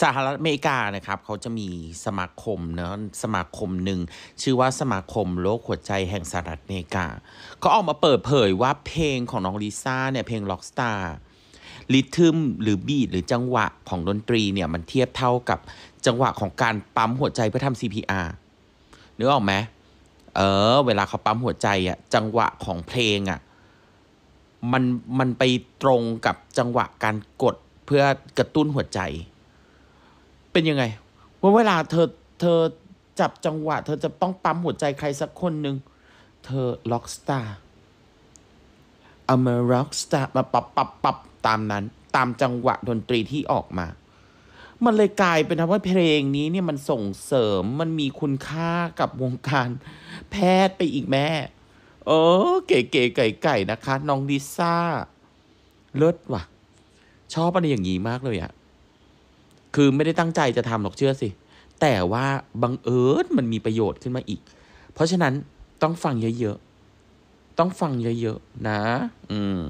สหรัฐอเมริกานะครับเขาจะมีสมาคมเนะสมาคมหนึ่ง ชื่อว่าสมาคมโรคหัวใจแห่งสหรัฐอเมริกาเขาออกมาเปิดเผยว่าเพลงของน้องลิซ่าเนี่ยเพลงล็อกสตาร์ลิทึมหรือบีดหรือจังหวะของดนตรีเนี่ยมันเทียบเท่ากับจังหวะของการปั๊มหัวใจเพื่อทำ CPR นึกออกไหมเออ เวลาเขาปั๊มหัวใจอะจังหวะของเพลงอะมันมันไปตรงกับจังหวะการกดเพื่อกระตุ้นหัวใจเป็นยังไงว่าเวลาเธอเธอจับจังหวะ เธอจะต้องปั๊มหัวใจใครสักคนหนึ่ง เธอล็อกสตาร์เอามาล็อกสตาร์มาปับปับปับตามนั้น ตามจังหวะดนตรีที่ออกมา มันเลยกลายเป็นว่าเพลงนี้เนี่ยมันส่งเสริมมันมีคุณค่ากับวงการแพทย์ไปอีกแม่เออเก๋ๆไก่ๆนะคะน้องดิซ่า เลิศว่ะ ชอบอะไรอย่างนี้มากเลยอะคือไม่ได้ตั้งใจจะทำหรอกเชื่อสิ แต่ว่าบังเอิญมันมีประโยชน์ขึ้นมาอีก เพราะฉะนั้นต้องฟังเยอะๆต้องฟังเยอะๆนะ อืม